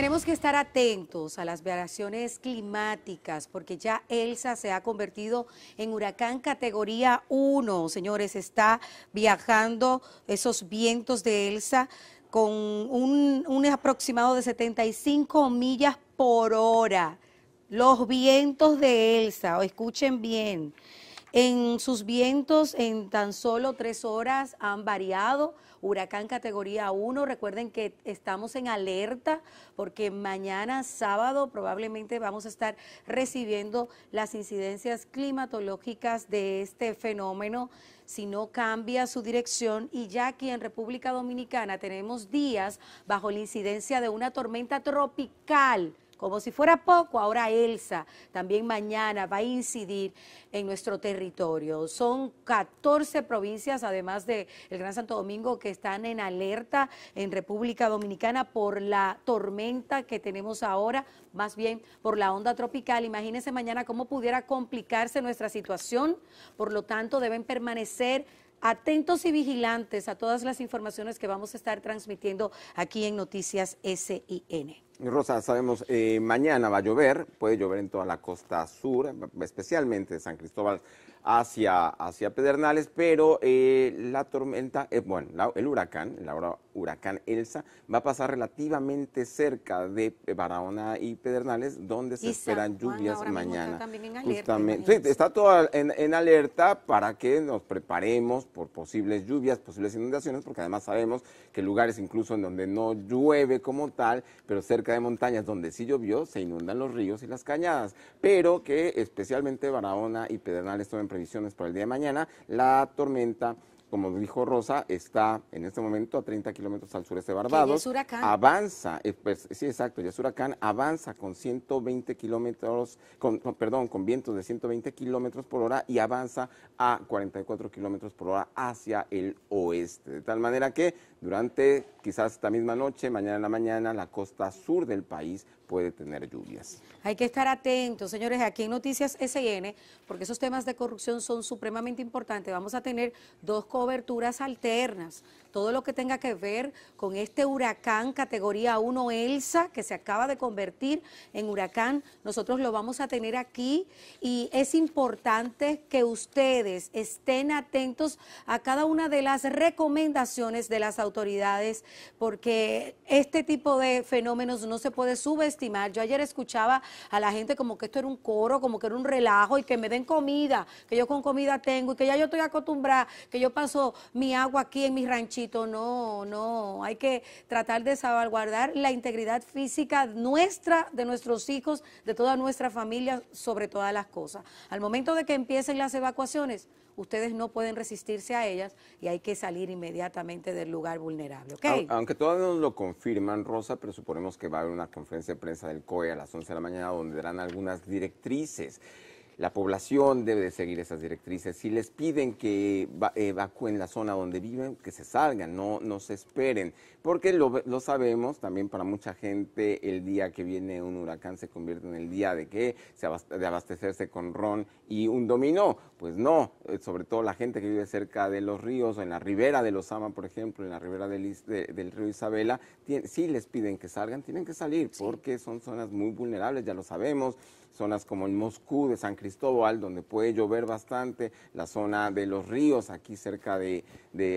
Tenemos que estar atentos a las variaciones climáticas porque ya Elsa se ha convertido en huracán categoría 1. Señores, está viajando esos vientos de Elsa con un, aproximado de 75 millas por hora. Los vientos de Elsa, escuchen bien. En sus vientos, en tan solo tres horas, han variado. Huracán categoría 1. Recuerden que estamos en alerta porque mañana, sábado, probablemente vamos a estar recibiendo las incidencias climatológicas de este fenómeno si no cambia su dirección y ya aquí en República Dominicana tenemos días bajo la incidencia de una tormenta tropical como si fuera poco, ahora Elsa también mañana va a incidir en nuestro territorio. Son 14 provincias, además de Gran Santo Domingo, que están en alerta en República Dominicana por la tormenta que tenemos ahora, más bien por la onda tropical. Imagínense mañana cómo pudiera complicarse nuestra situación. Por lo tanto, deben permanecer atentos y vigilantes a todas las informaciones que vamos a estar transmitiendo aquí en Noticias SIN. Rosa, sabemos, eh, mañana va a llover, puede llover en toda la costa sur, especialmente de San Cristóbal hacia, hacia Pedernales, pero eh, la tormenta, eh, bueno, el huracán, el huracán Elsa, va a pasar relativamente cerca de Barahona y Pedernales, donde se esperan lluvias mañana. Está todo en, en, alerta para que nos preparemos por posibles lluvias, posibles inundaciones, porque además sabemos que lugares incluso en donde no llueve como tal, pero cerca de montañas donde sí llovió, se inundan los ríos y las cañadas, pero que especialmente Barahona y Pedernales tomen previsiones para el día de mañana, la tormenta como dijo Rosa, está en este momento a 30 kilómetros al sureste de Barbados. avanza, eh, pues, sí, exacto, ya es huracán, avanza con 120 kilómetros, con, perdón, con vientos de 120 kilómetros por hora y avanza a 44 kilómetros por hora hacia el oeste. De tal manera que durante quizás esta misma noche, mañana en la mañana, la costa sur del país puede tener lluvias. Hay que estar atentos, señores, aquí en Noticias SN, porque esos temas de corrupción son supremamente importantes. Vamos a tener dos coberturas alternas todo lo que tenga que ver con este huracán categoría 1 Elsa, que se acaba de convertir en huracán, nosotros lo vamos a tener aquí y es importante que ustedes estén atentos a cada una de las recomendaciones de las autoridades, porque este tipo de fenómenos no se puede subestimar. Yo ayer escuchaba a la gente como que esto era un coro, como que era un relajo y que me den comida, que yo con comida tengo y que ya yo estoy acostumbrada, que yo paso mi agua aquí en mi ranchitos no, no. Hay que tratar de salvaguardar la integridad física nuestra, de nuestros hijos, de toda nuestra familia, sobre todas las cosas. Al momento de que empiecen las evacuaciones, ustedes no pueden resistirse a ellas y hay que salir inmediatamente del lugar vulnerable. Aunque todavía no lo confirman, Rosa, pero suponemos que va a haber una conferencia de prensa del COE a las 11 de la mañana donde darán algunas directrices la población debe de seguir esas directrices. Si les piden que evacúen la zona donde viven, que se salgan, no, no se esperen, porque lo, sabemos también para mucha gente el día que viene un huracán se convierte en el día de que se de abastecerse con ron y un dominó, pues no, eh, sobre todo la gente que vive cerca de los ríos o en la ribera de los Ama, por ejemplo, en la ribera del, del río Isabela, si les piden que salgan, tienen que salir porque son zonas muy vulnerables, ya lo sabemos zonas como el Moscú de San Cristóbal, donde puede llover bastante, la zona de los ríos, aquí cerca de,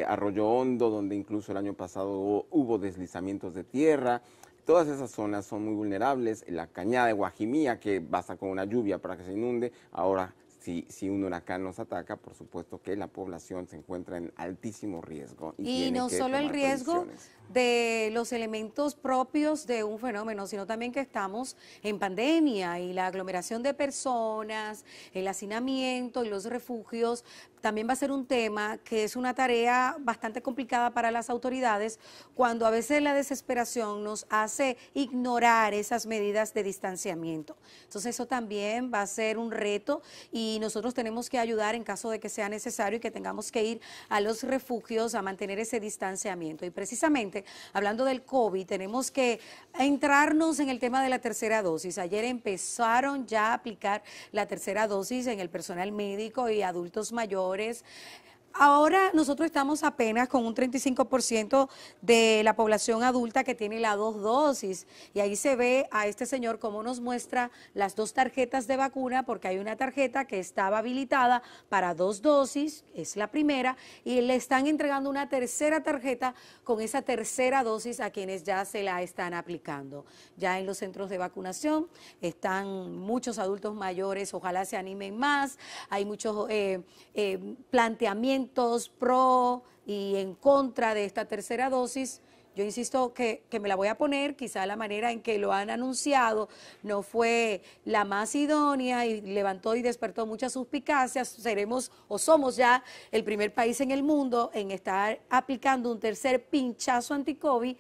Arroyo Hondo, donde incluso el año pasado hubo, hubo deslizamientos de tierra. Todas esas zonas son muy vulnerables. La cañada de Guajimía, que basta con una lluvia para que se inunde, ahora si, si, un huracán nos ataca, por supuesto que la población se encuentra en altísimo riesgo. Y, no solo el riesgo de los elementos propios de un fenómeno, sino también que estamos en pandemia y la aglomeración de personas, el hacinamiento y los refugios también va a ser un tema que es una tarea bastante complicada para las autoridades cuando a veces la desesperación nos hace ignorar esas medidas de distanciamiento. Entonces eso también va a ser un reto y y nosotros tenemos que ayudar en caso de que sea necesario y que tengamos que ir a los refugios a mantener ese distanciamiento. Y precisamente, hablando del COVID, tenemos que entrarnos en el tema de la tercera dosis. Ayer empezaron ya a aplicar la tercera dosis en el personal médico y adultos mayores, Ahora nosotros estamos apenas con un 35% de la población adulta que tiene las dos dosis y ahí se ve a este señor cómo nos muestra las dos tarjetas de vacuna porque hay una tarjeta que estaba habilitada para dos dosis, es la primera, y le están entregando una tercera tarjeta con esa tercera dosis a quienes ya se la están aplicando. Ya en los centros de vacunación están muchos adultos mayores, ojalá se animen más, hay muchos eh, eh, planteamientos pro y en contra de esta tercera dosis. Yo insisto que, que, me la voy a poner, quizá la manera en que lo han anunciado no fue la más idónea y levantó y despertó muchas suspicacias. Seremos o somos ya el primer país en el mundo en estar aplicando un tercer pinchazo anti-COVID.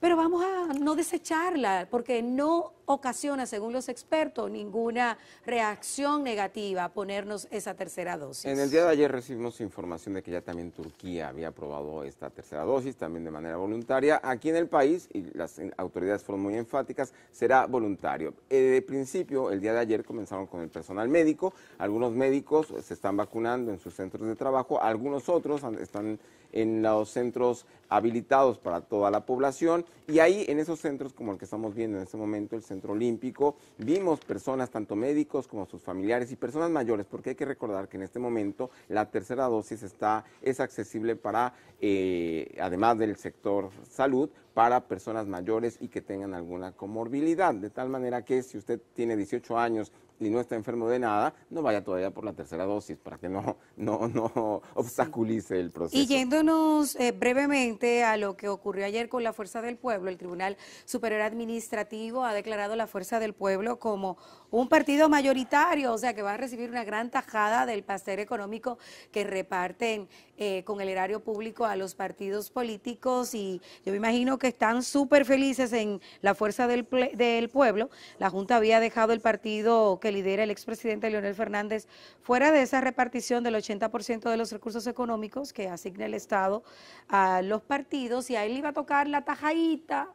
Pero vamos a no desecharla, porque no ocasiona, según los expertos, ninguna reacción negativa a ponernos esa tercera dosis. En el día de ayer recibimos información de que ya también Turquía había aprobado esta tercera dosis, también de manera voluntaria. Aquí en el país, y las autoridades fueron muy enfáticas, será voluntario. Eh, de principio, el día de ayer comenzaron con el personal médico. Algunos médicos se están vacunando en sus centros de trabajo, algunos otros están en los centros habilitados para toda la población y ahí en esos centros como el que estamos viendo en este momento, el Centro Olímpico, vimos personas, tanto médicos como sus familiares y personas mayores, porque hay que recordar que en este momento la tercera dosis está, es accesible para, eh, además del sector salud, para personas mayores y que tengan alguna comorbilidad, de tal manera que si usted tiene 18 años y no está enfermo de nada, no vaya todavía por la tercera dosis para que no, no, no obstaculice el proceso. Y yéndonos eh, brevemente a lo que ocurrió ayer con la Fuerza del Pueblo, el Tribunal Superior Administrativo ha declarado la Fuerza del Pueblo como un partido mayoritario, o sea que va a recibir una gran tajada del pastel económico que reparten eh, con el erario público a los partidos políticos y yo me imagino que están súper felices en la fuerza del, del, pueblo. La Junta había dejado el partido que lidera el expresidente Leonel Fernández fuera de esa repartición del 80% de los recursos económicos que asigna el Estado a los partidos y a él iba a tocar la tajadita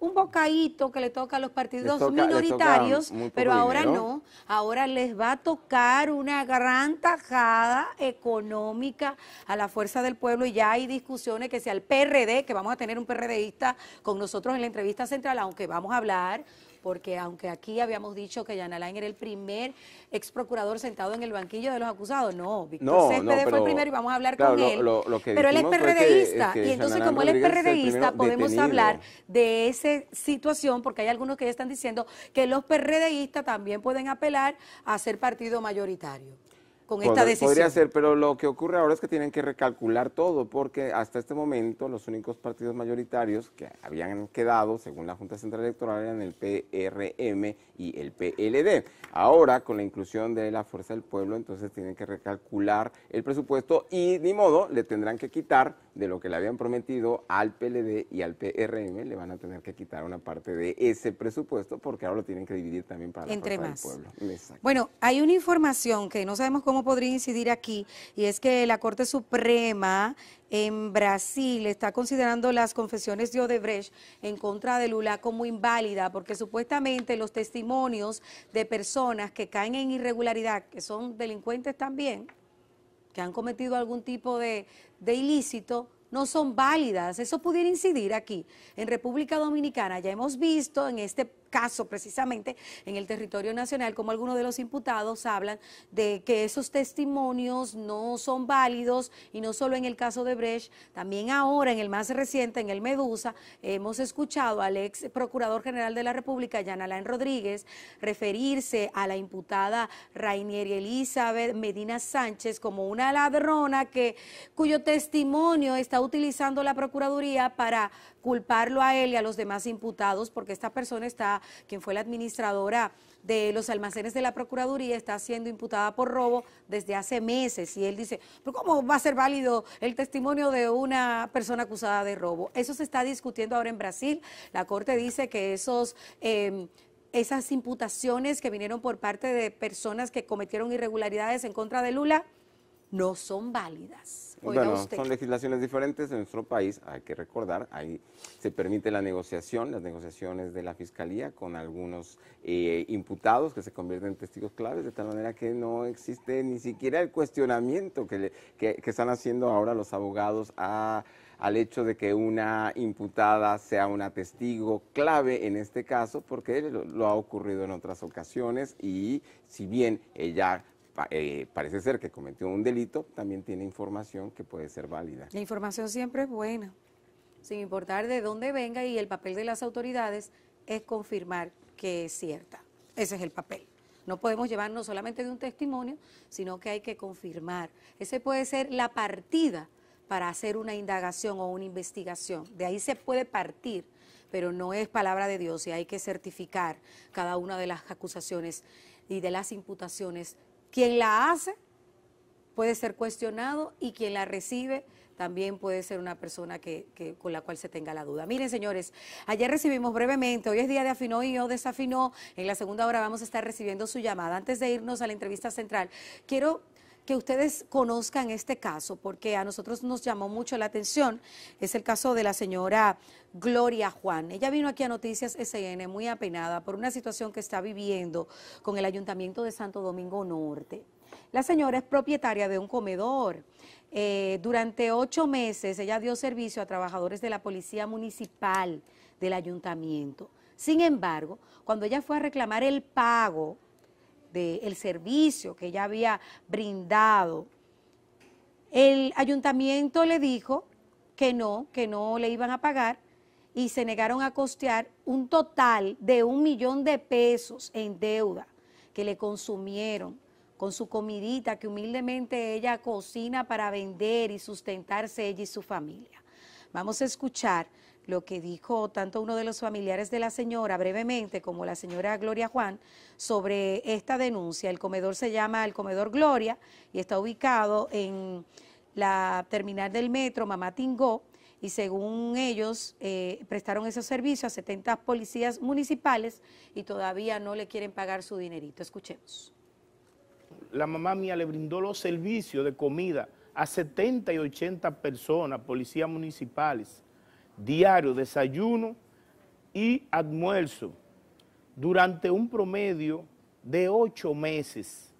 un bocadito que le toca a los partidos minoritarios, pero ahora no, ahora les va a tocar una gran tajada económica a la fuerza del pueblo y ya hay discusiones que sea el PRD, que vamos a tener un PRDista con nosotros en la entrevista central, aunque vamos a hablar porque aunque aquí habíamos dicho que Jan era el primer ex procurador sentado en el banquillo de los acusados, no, Víctor no, fue el primero y vamos a hablar con él. pero él es PRDista y entonces como él es PRDista podemos hablar de esa situación porque hay algunos que ya están diciendo que los PRDistas también pueden apelar a ser partido mayoritario esta Podría ser, pero lo que ocurre ahora es que tienen que recalcular todo, porque hasta este momento los únicos partidos mayoritarios que habían quedado, según la Junta Central Electoral, eran el PRM y el PLD. Ahora, con la inclusión de la Fuerza del Pueblo, entonces tienen que recalcular el presupuesto y, ni modo, le tendrán que quitar de lo que le habían prometido al PLD y al PRM, le van a tener que quitar una parte de ese presupuesto porque ahora lo tienen que dividir también para Entre más. pueblo. Bueno, hay una información que no sabemos cómo podría incidir aquí y es que la Corte Suprema en Brasil está considerando las confesiones de Odebrecht en contra de Lula como inválida porque supuestamente los testimonios de personas que caen en irregularidad, que son delincuentes también, que han cometido algún tipo de, ilícito no son válidas. Eso pudiera incidir aquí. En República Dominicana ya hemos visto en este caso precisamente en el territorio nacional, como algunos de los imputados hablan de que esos testimonios no son válidos y no solo en el caso de Brecht, también ahora en el más reciente, en el Medusa, hemos escuchado al ex procurador general de la República, Yanalán Rodríguez, referirse a la imputada Rainier Elizabeth Medina Sánchez como una ladrona que, cuyo testimonio está utilizando la Procuraduría para culparlo a él y a los demás imputados porque esta persona está quien fue la administradora de los almacenes de la Procuraduría, está siendo imputada por robo desde hace meses. Y él dice, ¿pero cómo va a ser válido el testimonio de una persona acusada de robo? Eso se está discutiendo ahora en Brasil. La Corte dice que esos... Em, esas imputaciones que vinieron por parte de personas que cometieron irregularidades en contra de Lula no son válidas. bueno, son legislaciones diferentes en nuestro país, hay que recordar, ahí se permite la negociación, las negociaciones de la Fiscalía con algunos eh, imputados que se convierten en testigos claves, de tal manera que no existe ni siquiera el cuestionamiento que, están haciendo ahora los abogados al hecho de que una imputada sea una testigo clave en este caso, porque lo, ha ocurrido en otras ocasiones y si bien ella eh, parece ser que cometió un delito, también tiene información que puede ser válida. La información siempre es buena, sin importar de dónde venga y el papel de las autoridades es confirmar que es cierta. Ese es el papel. No podemos llevarnos solamente de un testimonio, sino que hay que confirmar. Ese puede ser la partida para hacer una indagación o una investigación. De ahí se puede partir, pero no es palabra de Dios y hay que certificar cada una de las acusaciones y de las imputaciones quien la hace puede ser cuestionado y quien la recibe también puede ser una persona que, con la cual se tenga la duda. Miren, señores, ayer recibimos brevemente, hoy es día de afinó y yo desafinó. En la segunda hora vamos a estar recibiendo su llamada. Antes de irnos a la entrevista central, quiero que ustedes conozcan este caso, porque a nosotros nos llamó mucho la atención. Es el caso de la señora Gloria Juan. Ella vino aquí a Noticias SN muy apenada por una situación que está viviendo con el Ayuntamiento de Santo Domingo Norte. La señora es propietaria de un comedor. Eh, durante ocho meses ella dio servicio a trabajadores de la Policía Municipal del Ayuntamiento. Sin embargo, cuando ella fue a reclamar el pago del servicio que ella había brindado. El ayuntamiento le dijo que no, que no le iban a pagar y se negaron a costear un total de un millón de pesos en deuda que le consumieron con su comidita que humildemente ella cocina para vender y sustentarse ella y su familia. Vamos a escuchar lo que dijo tanto uno de los familiares de la señora brevemente como la señora Gloria Juan sobre esta denuncia. El comedor se llama el comedor Gloria y está ubicado en la terminal del metro Mamá Tingó y según ellos eh, prestaron esos servicios a 70 policías municipales y todavía no le quieren pagar su dinerito. Escuchemos. La mamá mía le brindó los servicios de comida a 70 y 80 personas, policías municipales diario, desayuno y almuerzo durante un promedio de ocho meses.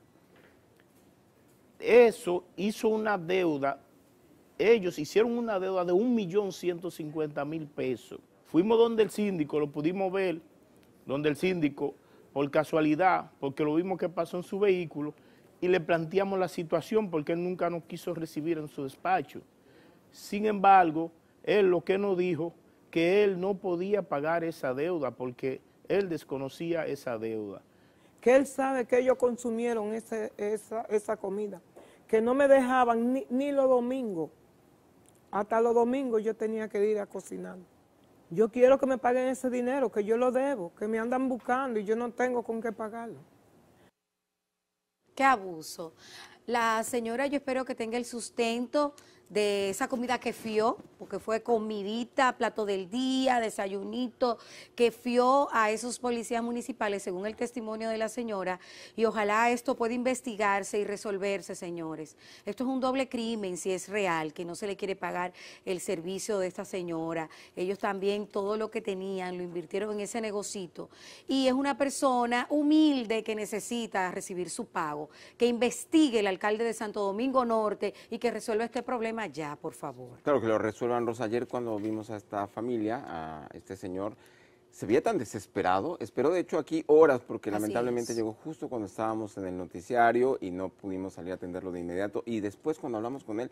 Eso hizo una deuda, ellos hicieron una deuda de 1.150.000 pesos. Fuimos donde el síndico, lo pudimos ver, donde el síndico, por casualidad, porque lo vimos que pasó en su vehículo, y le planteamos la situación porque él nunca nos quiso recibir en su despacho. Sin embargo, él lo que nos dijo, que él no podía pagar esa deuda porque él desconocía esa deuda. Que él sabe que ellos consumieron esa, comida, que no me dejaban ni, ni los domingos. Hasta los domingos yo tenía que ir a cocinar. Yo quiero que me paguen ese dinero, que yo lo debo, que me andan buscando y yo no tengo con qué pagarlo. Qué abuso. La señora yo espero que tenga el sustento de esa comida que fió, porque fue comidita, plato del día, desayunito, que fió a esos policías municipales, según el testimonio de la señora, y ojalá esto pueda investigarse y resolverse, señores. Esto es un doble crimen, si es real, que no se le quiere pagar el servicio de esta señora. Ellos también todo lo que tenían lo invirtieron en ese negocito. Y es una persona humilde que necesita recibir su pago, que investigue el alcalde de Santo Domingo Norte y que resuelva este problema ya, por favor. Claro, que lo resuelvan, Rosa. Ayer cuando vimos a esta familia, a este señor, se veía tan desesperado. Esperó, de hecho, aquí horas, porque lamentablemente llegó justo cuando estábamos en el noticiario y no pudimos salir a atenderlo de inmediato. Y después, cuando hablamos con él,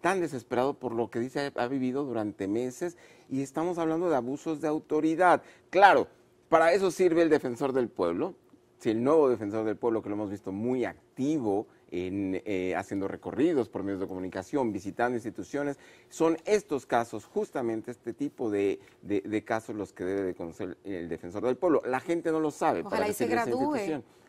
tan desesperado por lo que dice ha vivido durante meses y estamos hablando de abusos de autoridad. Claro, para eso sirve el defensor del pueblo, si el nuevo defensor del pueblo, que lo hemos visto muy activo, en, eh, haciendo recorridos por medios de comunicación, visitando instituciones. Son estos casos, justamente este tipo de, casos los que debe de conocer el defensor del pueblo. La gente no lo sabe. Ojalá para y se gradúe.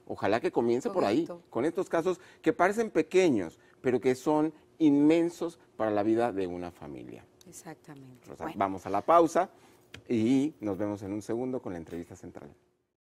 Ojalá que comience por ahí, con estos casos que parecen pequeños, pero que son inmensos para la vida de una familia. Exactamente. Vamos a la pausa y nos vemos en un segundo con la entrevista central.